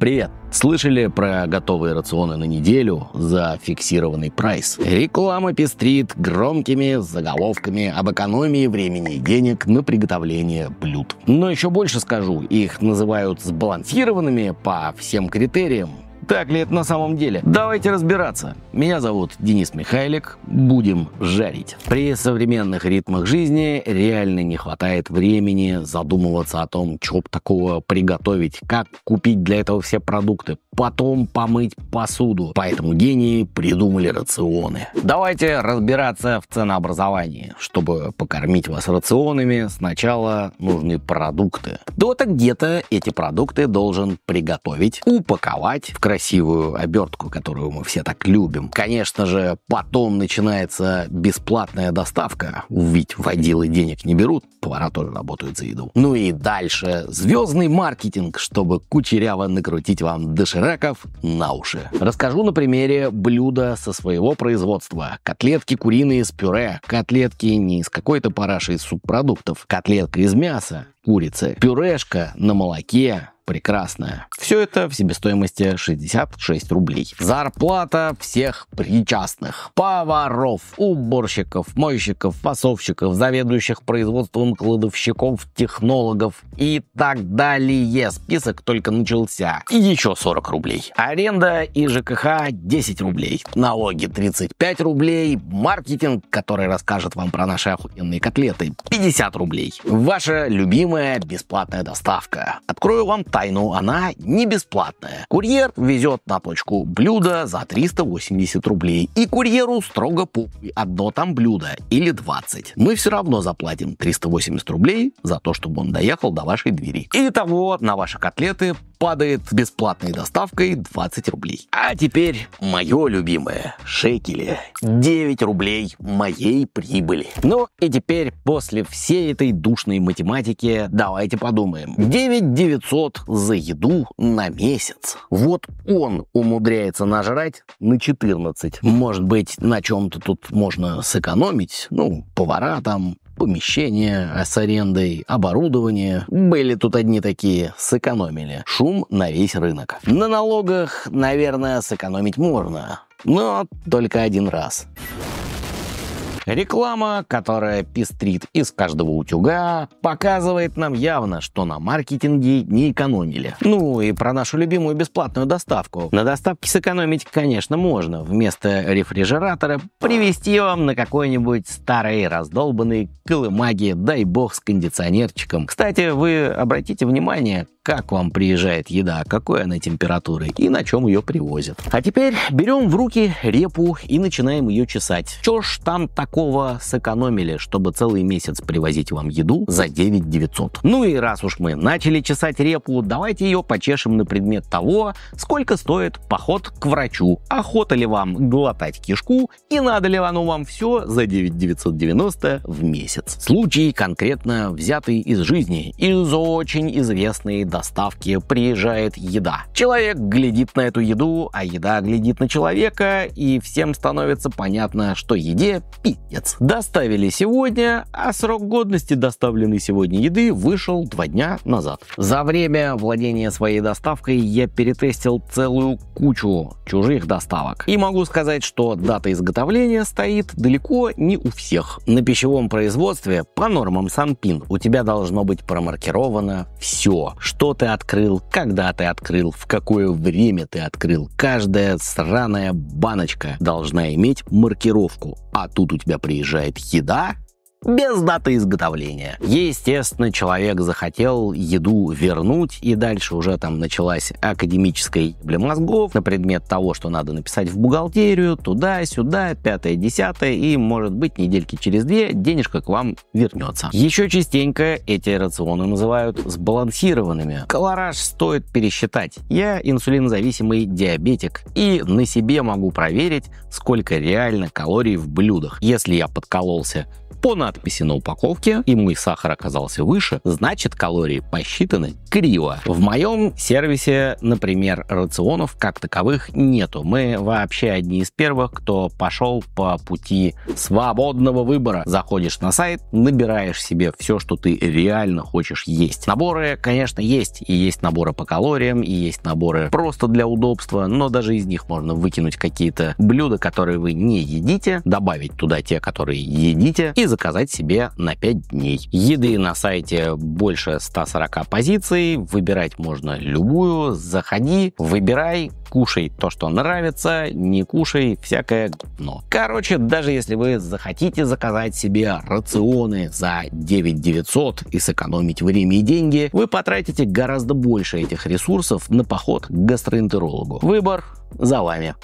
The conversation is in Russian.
Привет! Слышали про готовые рационы на неделю за фиксированный прайс? Реклама пестрит громкими заголовками об экономии времени и денег на приготовление блюд. Но еще больше скажу, их называют сбалансированными по всем критериям, так ли это на самом деле? Давайте разбираться. Меня зовут Денис Михайлик. Будем жарить. При современных ритмах жизни реально не хватает времени задумываться о том, что такого приготовить, как купить для этого все продукты, потом помыть посуду. Поэтому гении придумали рационы. Давайте разбираться в ценообразовании. Чтобы покормить вас рационами, сначала нужны продукты. Да вот где-то эти продукты должен приготовить, упаковать в красивую обертку, которую мы все так любим. Конечно же, потом начинается бесплатная доставка, ведь водилы денег не берут, повара тоже работают за еду. Ну и дальше звездный маркетинг, чтобы кучеряво накрутить вам доширак раков на уши. Расскажу на примере блюда со своего производства. Котлетки куриные с пюре, котлетки не из какой-то параши из субпродуктов, котлетка из мяса, курицы, пюрешка на молоке, прекрасная. Все это в себестоимости 66 рублей. Зарплата всех причастных. Поваров, уборщиков, мойщиков, фасовщиков, заведующих производством кладовщиков, технологов и так далее. Список только начался. И еще 40 рублей. Аренда и ЖКХ 10 рублей. Налоги 35 рублей. Маркетинг, который расскажет вам про наши охуенные котлеты, 50 рублей. Ваша любимая бесплатная доставка. Открою вам так тайну, она не бесплатная. Курьер везет на точку блюдо за 380 рублей. И курьеру строго по одно там блюдо или 20. Мы все равно заплатим 380 рублей за то, чтобы он доехал до вашей двери. Итого на ваши котлеты падает бесплатной доставкой 20 рублей. А теперь мое любимое – шекели. 9 рублей моей прибыли. Ну и теперь после всей этой душной математики давайте подумаем. 9 900 за еду на месяц. Вот он умудряется нажрать на 14. Может быть, на чем-то тут можно сэкономить. Ну, повара там, помещение а с арендой, оборудование. Были тут одни такие, сэкономили. Шум на весь рынок. На налогах, наверное, сэкономить можно. Но только один раз. Реклама, которая пестрит из каждого утюга, показывает нам явно, что на маркетинге не экономили. Ну и про нашу любимую бесплатную доставку. На доставке сэкономить, конечно, можно. Вместо рефрижератора привезти вам на какой-нибудь старый раздолбанный колымаги, дай бог с кондиционерчиком. Кстати, вы обратите внимание, как вам приезжает еда, какой она температуры и на чем ее привозят. А теперь берем в руки репу и начинаем ее чесать. Что ж там такого сэкономили, чтобы целый месяц привозить вам еду за 9 900? Ну и раз уж мы начали чесать репу, давайте ее почешем на предмет того, сколько стоит поход к врачу, охота ли вам глотать кишку и надо ли оно вам все за 9 990 в месяц. Случай конкретно взятый из жизни, из очень известной достаточно доставки приезжает еда. Человек глядит на эту еду, а еда глядит на человека, и всем становится понятно, что еде пиздец. Доставили сегодня, а срок годности доставленной сегодня еды вышел два дня назад. За время владения своей доставкой я перетестил целую кучу чужих доставок. И могу сказать, что дата изготовления стоит далеко не у всех. На пищевом производстве по нормам Санпин у тебя должно быть промаркировано все, что что ты открыл, когда ты открыл, в какое время ты открыл. Каждая сраная баночка должна иметь маркировку. А тут у тебя приезжает еда, без даты изготовления. Естественно, человек захотел еду вернуть, и дальше уже там началась академическая ебля мозгов на предмет того, что надо написать в бухгалтерию, туда-сюда, пятое, десятое, и, может быть, недельки через две денежка к вам вернется. Еще частенько эти рационы называют сбалансированными. Колораж стоит пересчитать. Я инсулинозависимый диабетик, и на себе могу проверить, сколько реально калорий в блюдах. Если я подкололся по на надписи на упаковке, и мой сахар оказался выше, значит калории посчитаны криво. В моем сервисе, например, рационов как таковых нету. Мы вообще одни из первых, кто пошел по пути свободного выбора. Заходишь на сайт, набираешь себе все, что ты реально хочешь есть. Наборы, конечно, есть. И есть наборы по калориям, и есть наборы просто для удобства, но даже из них можно выкинуть какие-то блюда, которые вы не едите, добавить туда те, которые едите, и заказать заказать себе на 5 дней. Еды на сайте больше 140 позиций, выбирать можно любую, заходи, выбирай, кушай то, что нравится, не кушай всякое говно. Короче, даже если вы захотите заказать себе рационы за 9 900 и сэкономить время и деньги, вы потратите гораздо больше этих ресурсов на поход к гастроэнтерологу. Выбор за вами.